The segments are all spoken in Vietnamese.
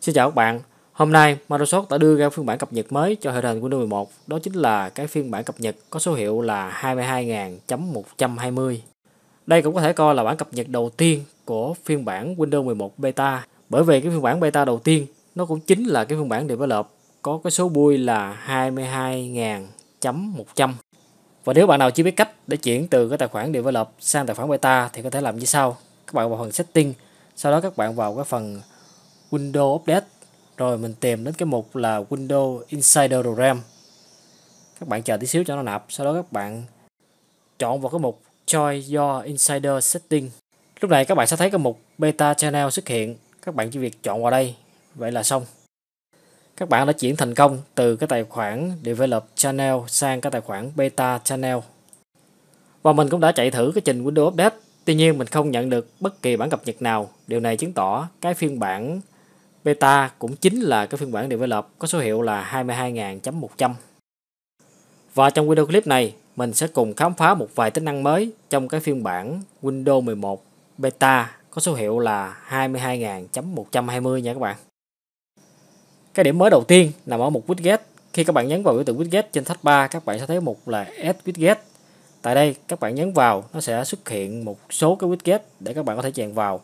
Xin chào các bạn, hôm nay Microsoft đã đưa ra phiên bản cập nhật mới cho hệ điều hành Windows 11, đó chính là cái phiên bản cập nhật có số hiệu là 22.120. Đây cũng có thể coi là bản cập nhật đầu tiên của phiên bản Windows 11 Beta, bởi vì cái phiên bản Beta đầu tiên nó cũng chính là cái phiên bản develop có cái số bui là 22.100. Và nếu bạn nào chưa biết cách để chuyển từ cái tài khoản develop sang tài khoản beta thì có thể làm như sau. Các bạn vào phần setting, sau đó các bạn vào cái phần Windows Update rồi mình tìm đến cái mục là Windows Insider Program các bạn chờ tí xíu cho nó nạp sau đó các bạn chọn vào cái mục Join Your Insider Setting lúc này các bạn sẽ thấy cái mục Beta Channel xuất hiện các bạn chỉ việc chọn vào đây vậy là xong các bạn đã chuyển thành công từ cái tài khoản Develop Channel sang cái tài khoản Beta Channel và mình cũng đã chạy thử cái trình Windows Update Tuy nhiên mình không nhận được bất kỳ bản cập nhật nào, điều này chứng tỏ cái phiên bản Beta cũng chính là cái phiên bản develop có số hiệu là 22 100 Và trong video clip này, mình sẽ cùng khám phá một vài tính năng mới trong cái phiên bản Windows 11 Beta có số hiệu là 22 120 nha các bạn. Cái điểm mới đầu tiên nằm ở một widget. Khi các bạn nhấn vào biểu tượng widget trên thách 3, các bạn sẽ thấy mục là Add Widget. Tại đây, các bạn nhấn vào, nó sẽ xuất hiện một số cái widget để các bạn có thể chèn vào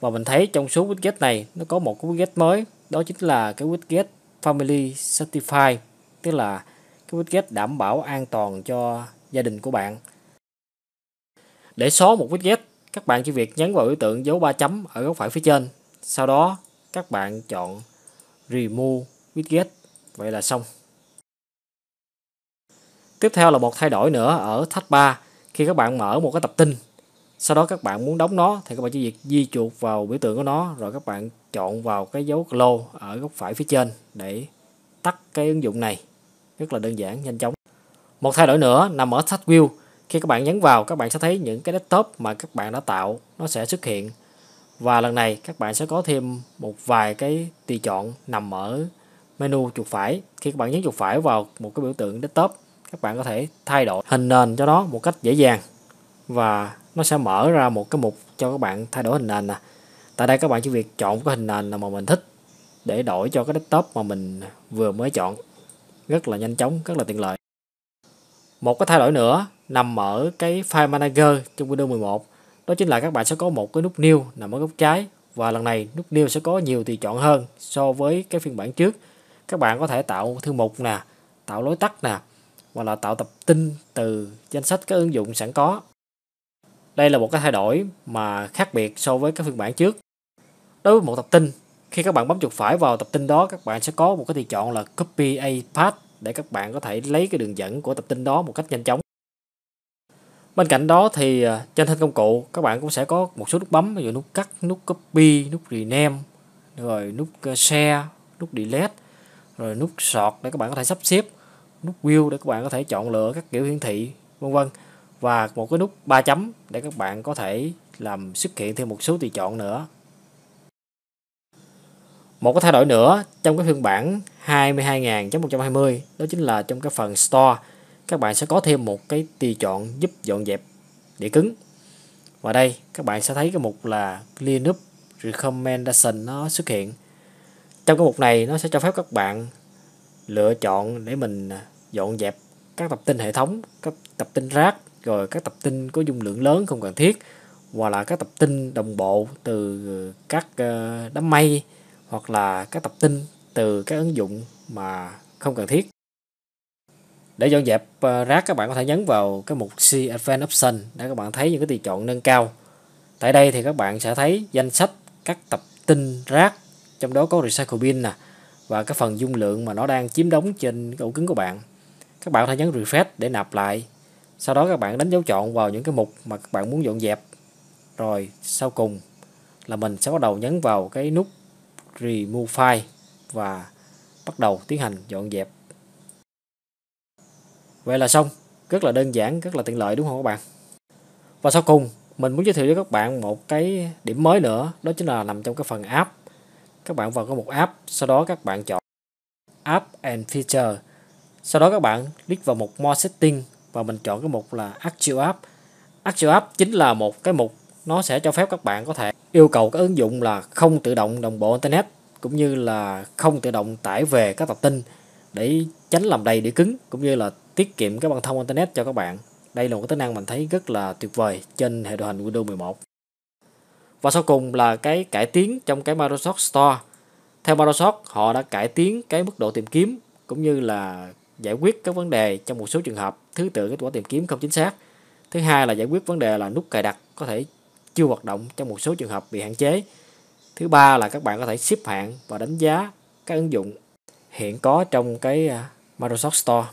và mình thấy trong số widget này nó có một cái widget mới đó chính là cái widget Family certify tức là cái widget đảm bảo an toàn cho gia đình của bạn để xóa một widget các bạn chỉ việc nhấn vào biểu tượng dấu ba chấm ở góc phải phía trên sau đó các bạn chọn remove widget vậy là xong tiếp theo là một thay đổi nữa ở thách 3 khi các bạn mở một cái tập tin sau đó các bạn muốn đóng nó thì các bạn chỉ việc di chuột vào biểu tượng của nó rồi các bạn chọn vào cái dấu close ở góc phải phía trên để tắt cái ứng dụng này rất là đơn giản nhanh chóng một thay đổi nữa nằm ở sách view khi các bạn nhấn vào các bạn sẽ thấy những cái desktop mà các bạn đã tạo nó sẽ xuất hiện và lần này các bạn sẽ có thêm một vài cái tùy chọn nằm ở menu chuột phải khi các bạn nhấn chuột phải vào một cái biểu tượng desktop các bạn có thể thay đổi hình nền cho nó một cách dễ dàng và nó sẽ mở ra một cái mục cho các bạn thay đổi hình nền nè tại đây các bạn chỉ việc chọn cái hình nền mà mình thích để đổi cho cái desktop mà mình vừa mới chọn rất là nhanh chóng rất là tiện lợi một cái thay đổi nữa nằm ở cái file manager trong Windows 11 đó chính là các bạn sẽ có một cái nút new nằm ở góc trái và lần này nút new sẽ có nhiều tùy chọn hơn so với cái phiên bản trước các bạn có thể tạo thư mục nè tạo lối tắt nè hoặc là tạo tập tin từ danh sách các ứng dụng sẵn có đây là một cái thay đổi mà khác biệt so với các phiên bản trước. Đối với một tập tin, khi các bạn bấm chuột phải vào tập tin đó, các bạn sẽ có một cái tùy chọn là Copy A Path để các bạn có thể lấy cái đường dẫn của tập tin đó một cách nhanh chóng. Bên cạnh đó thì à, trên thanh công cụ các bạn cũng sẽ có một số nút bấm ví dụ nút cắt, nút copy, nút rename, rồi nút à, share, nút delete, rồi nút sort để các bạn có thể sắp xếp, nút view để các bạn có thể chọn lựa các kiểu hiển thị, vân vân và một cái nút ba chấm để các bạn có thể làm xuất hiện thêm một số tùy chọn nữa. Một cái thay đổi nữa trong cái phiên bản 22.120 đó chính là trong cái phần Store các bạn sẽ có thêm một cái tùy chọn giúp dọn dẹp đĩa cứng. Và đây các bạn sẽ thấy cái mục là Linux Recommendation nó xuất hiện. Trong cái mục này nó sẽ cho phép các bạn lựa chọn để mình dọn dẹp các tập tin hệ thống, các tập tin rác rồi các tập tin có dung lượng lớn không cần thiết hoặc là các tập tin đồng bộ từ các ờ, đám mây hoặc là các tập tin từ các ứng dụng mà không cần thiết. Để dọn dẹp ờ, rác các bạn có thể nhấn vào cái mục C Advanced Option để các bạn thấy những cái tùy chọn nâng cao. Tại đây thì các bạn sẽ thấy danh sách các tập tin rác trong đó có recycle bin nè và cái phần dung lượng mà nó đang chiếm đóng trên ổ cứng của bạn. Các bạn có thể nhấn refresh để nạp lại sau đó các bạn đánh dấu chọn vào những cái mục mà các bạn muốn dọn dẹp rồi sau cùng là mình sẽ bắt đầu nhấn vào cái nút remove file và bắt đầu tiến hành dọn dẹp vậy là xong rất là đơn giản rất là tiện lợi đúng không các bạn và sau cùng mình muốn giới thiệu với các bạn một cái điểm mới nữa đó chính là nằm trong cái phần app các bạn vào cái một app sau đó các bạn chọn app and feature sau đó các bạn click vào một more setting và mình chọn cái mục là Action App. Action App chính là một cái mục nó sẽ cho phép các bạn có thể yêu cầu các ứng dụng là không tự động đồng bộ Internet cũng như là không tự động tải về các tập tin để tránh làm đầy đĩa cứng cũng như là tiết kiệm các băng thông Internet cho các bạn. Đây là một tính năng mình thấy rất là tuyệt vời trên hệ điều hành Windows 11. Và sau cùng là cái cải tiến trong cái Microsoft Store. Theo Microsoft, họ đã cải tiến cái mức độ tìm kiếm cũng như là giải quyết các vấn đề trong một số trường hợp thứ tự kết quả tìm kiếm không chính xác. Thứ hai là giải quyết vấn đề là nút cài đặt có thể chưa hoạt động trong một số trường hợp bị hạn chế. Thứ ba là các bạn có thể xếp hạng và đánh giá các ứng dụng hiện có trong cái à, Microsoft Store.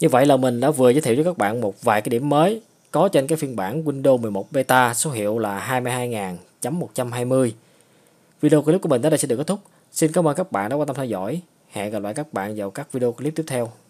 Như vậy là mình đã vừa giới thiệu cho các bạn một vài cái điểm mới có trên cái phiên bản Windows 11 Beta số hiệu là 22.000.120. Video clip của mình tới đây sẽ được kết thúc. Xin cảm ơn các bạn đã quan tâm theo dõi. Hẹn gặp lại các bạn vào các video clip tiếp theo.